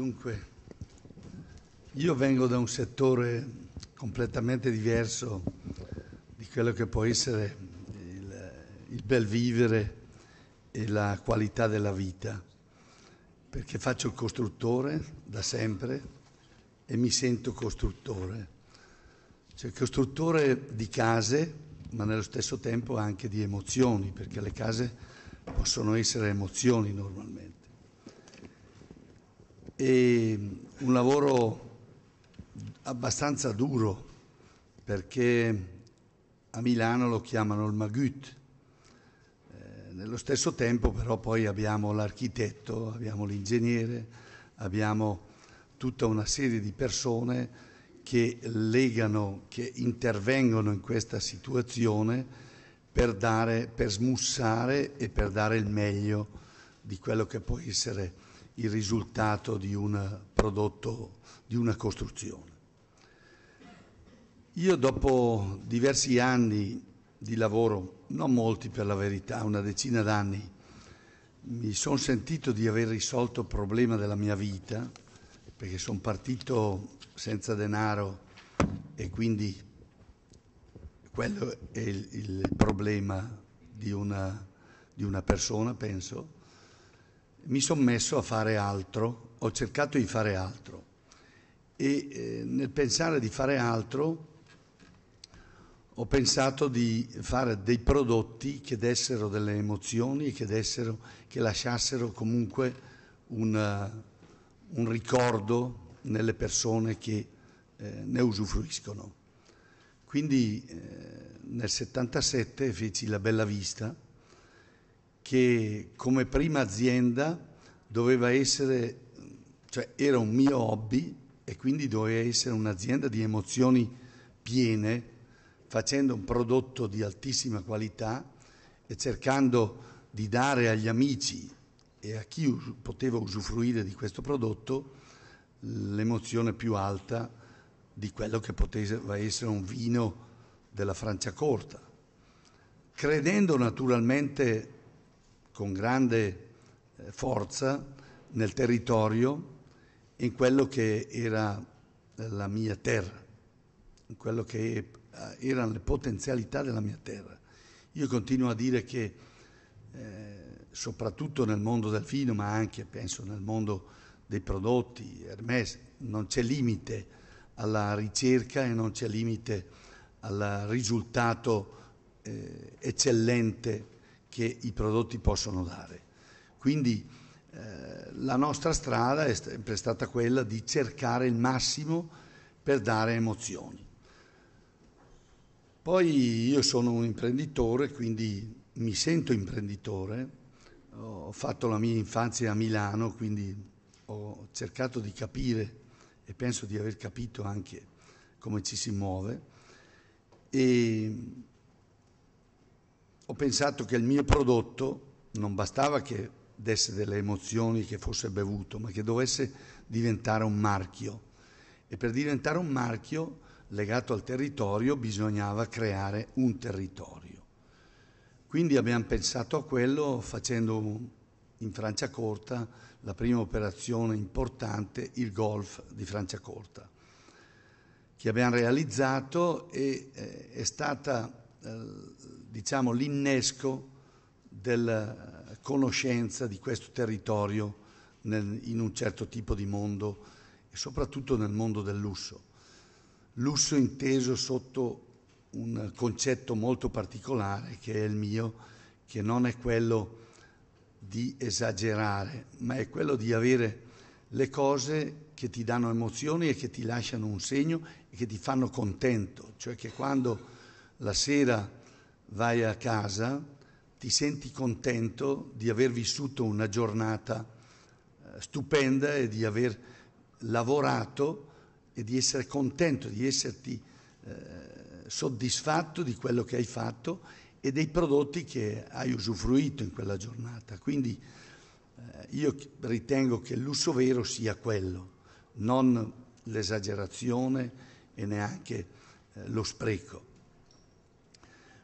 Dunque, io vengo da un settore completamente diverso di quello che può essere il, il bel vivere e la qualità della vita, perché faccio il costruttore da sempre e mi sento costruttore, cioè costruttore di case, ma nello stesso tempo anche di emozioni, perché le case possono essere emozioni normalmente e un lavoro abbastanza duro perché a Milano lo chiamano il Magut. Eh, nello stesso tempo però poi abbiamo l'architetto, abbiamo l'ingegnere, abbiamo tutta una serie di persone che legano, che intervengono in questa situazione per, dare, per smussare e per dare il meglio di quello che può essere il risultato di un prodotto, di una costruzione. Io dopo diversi anni di lavoro, non molti per la verità, una decina d'anni, mi sono sentito di aver risolto il problema della mia vita, perché sono partito senza denaro e quindi quello è il, il problema di una, di una persona, penso mi sono messo a fare altro, ho cercato di fare altro e eh, nel pensare di fare altro ho pensato di fare dei prodotti che dessero delle emozioni, che, dessero, che lasciassero comunque un, eh, un, ricordo nelle persone che eh, ne usufruiscono. Quindi eh, nel 77 feci La Bella Vista, che come prima azienda doveva essere, cioè era un mio hobby e quindi doveva essere un'azienda di emozioni piene, facendo un prodotto di altissima qualità e cercando di dare agli amici e a chi us- poteva usufruire di questo prodotto l'emozione più alta di quello che poteva essere un vino della Francia corta, credendo naturalmente con grande eh, forza nel territorio, in quello che era eh, la mia terra, in quello che eh, erano le potenzialità della mia terra. Io continuo a dire che eh, soprattutto nel mondo del vino, ma anche penso nel mondo dei prodotti, Hermes, non c'è limite alla ricerca e non c'è limite al risultato eh, eccellente che i prodotti possono dare. Quindi eh, la nostra strada è sempre stata quella di cercare il massimo per dare emozioni. Poi io sono un imprenditore, quindi mi sento imprenditore, ho fatto la mia infanzia a Milano, quindi ho cercato di capire e penso di aver capito anche come ci si muove e ho pensato che il mio prodotto non bastava che desse delle emozioni, che fosse bevuto, ma che dovesse diventare un marchio. E per diventare un marchio legato al territorio bisognava creare un territorio. Quindi abbiamo pensato a quello facendo in Francia Corta la prima operazione importante, il golf di Francia Corta, che abbiamo realizzato e eh, è stata eh, diciamo, l'innesco della eh, conoscenza di questo territorio nel, in un certo tipo di mondo e soprattutto nel mondo del lusso. Lusso inteso sotto un concetto molto particolare che è il mio, che non è quello di esagerare, ma è quello di avere le cose che ti danno emozioni e che ti lasciano un segno e che ti fanno contento, cioè che quando la sera vai a casa, ti senti contento di aver vissuto una giornata eh, stupenda e di aver lavorato e di essere contento, di esserti eh, soddisfatto di quello che hai fatto e dei prodotti che hai usufruito in quella giornata. Quindi eh, io ritengo che il lusso vero sia quello, non l'esagerazione e neanche eh, lo spreco.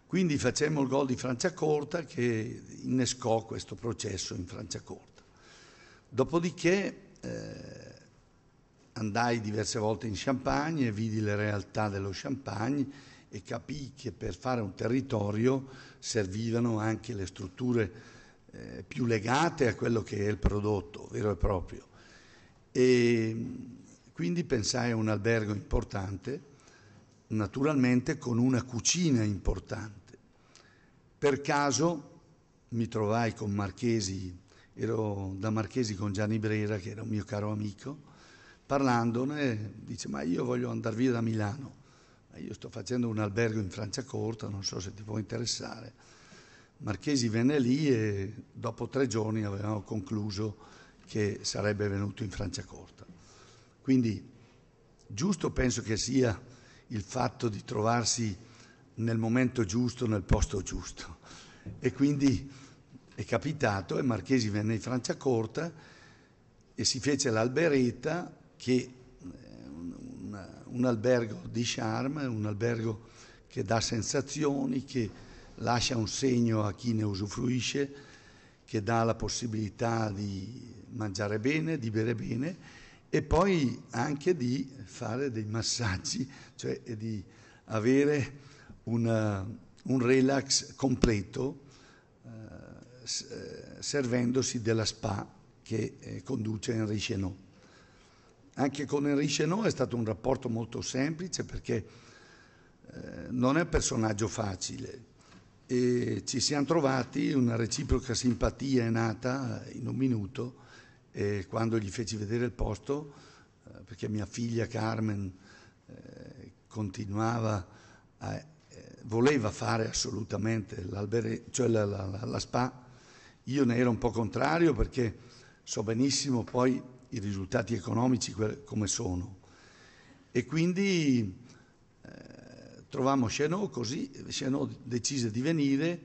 Quindi facemmo il gol di Francia Corta che innescò questo processo in Francia Corta. Dopodiché eh, andai diverse volte in Champagne e vidi le realtà dello Champagne e capii che per fare un territorio servivano anche le strutture eh, più legate a quello che è il prodotto vero e proprio. E quindi pensai a un albergo importante naturalmente con una cucina importante. Per caso mi trovai con Marchesi, ero da Marchesi con Gianni Brera, che era un mio caro amico, parlandone, dice ma io voglio andare via da Milano, ma io sto facendo un albergo in Francia Corta, non so se ti può interessare. Marchesi venne lì e dopo tre giorni avevamo concluso che sarebbe venuto in Francia Corta. Quindi giusto penso che sia il fatto di trovarsi nel momento giusto, nel posto giusto. E quindi è capitato e Marchesi venne in Franciacorta e si fece l'alberetta che eh, un albergo di charme, un albergo che dà sensazioni, che lascia un segno a chi ne usufruisce, che dà la possibilità di mangiare bene, di bere bene e poi anche di fare dei massaggi, cioè di avere una, eh, un relax completo eh, eh, servendosi della spa che eh, conduce Henri Chenot. Anche con Henri Chenot è stato un rapporto molto semplice perché eh, non è un personaggio facile e ci siamo trovati, una reciproca simpatia è nata in un minuto e quando gli feci vedere il posto, eh, perché mia figlia Carmen eh, continuava a, eh, voleva fare assolutamente cioè la, la, la, la, SPA, io ne ero un po' contrario perché so benissimo poi i risultati economici come sono. E quindi eh, trovammo Chenot così, Chenot decise di venire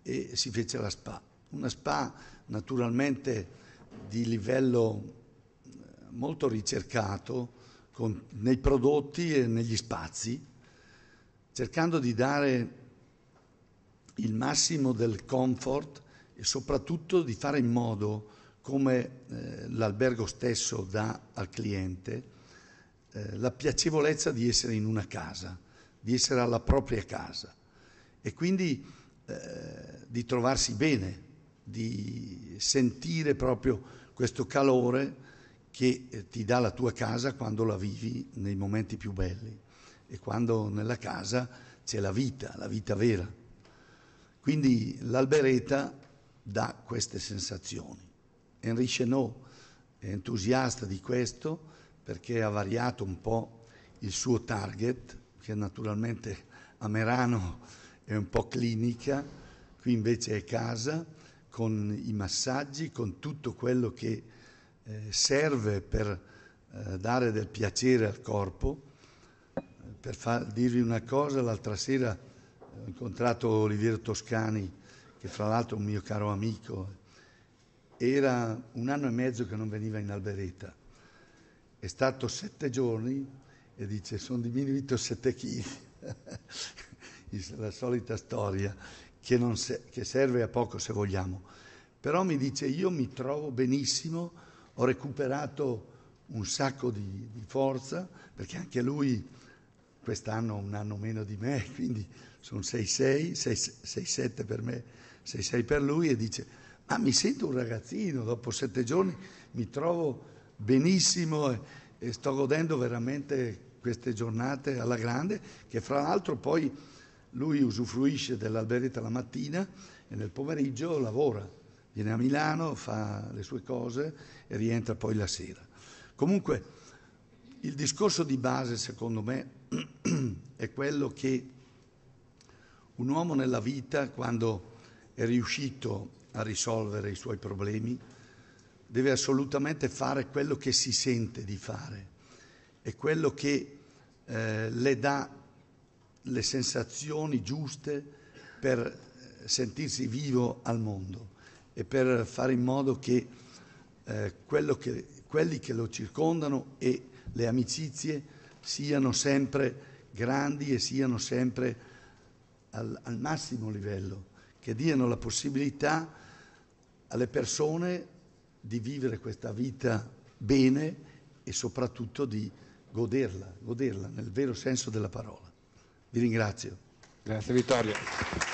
e si fece la SPA. Una SPA naturalmente di livello eh, molto ricercato con, nei prodotti e negli spazi, cercando di dare il massimo del comfort e soprattutto di fare in modo, come eh, l'albergo stesso dà al cliente, eh, la piacevolezza di essere in una casa, di essere alla propria casa e quindi eh, di trovarsi bene di sentire proprio questo calore che eh, ti dà la tua casa quando la vivi nei momenti più belli e quando nella casa c'è la vita, la vita vera. Quindi l'albereta dà queste sensazioni. Henri Chenot è entusiasta di questo perché ha variato un po' il suo target, che naturalmente a Merano è un po' clinica, qui invece è casa con i massaggi, con tutto quello che eh, serve per eh, dare del piacere al corpo. Eh, per far, dirvi una cosa, l'altra sera ho incontrato Oliviero Toscani, che fra l'altro è un mio caro amico, era un anno e mezzo che non veniva in alberetta, è stato sette giorni e dice sono diminuito sette kg, la solita storia che, se, che serve a poco se vogliamo, però mi dice io mi trovo benissimo, ho recuperato un sacco di, di forza, perché anche lui quest'anno un anno meno di me, quindi sono 6-6, 6-7 per me, 6-6 per lui e dice ma mi sento un ragazzino, dopo sette giorni mi trovo benissimo e, e sto godendo veramente queste giornate alla grande, che fra l'altro poi lui usufruisce dell'alberetta la mattina e nel pomeriggio lavora, viene a Milano, fa le sue cose e rientra poi la sera. Comunque il discorso di base secondo me è quello che un uomo nella vita quando è riuscito a risolvere i suoi problemi deve assolutamente fare quello che si sente di fare e quello che eh, le dà le sensazioni giuste per sentirsi vivo al mondo e per fare in modo che, eh, che quelli che lo circondano e le amicizie siano sempre grandi e siano sempre al, al massimo livello, che diano la possibilità alle persone di vivere questa vita bene e soprattutto di goderla, goderla nel vero senso della parola. Vi ringrazio. Grazie Vittorio.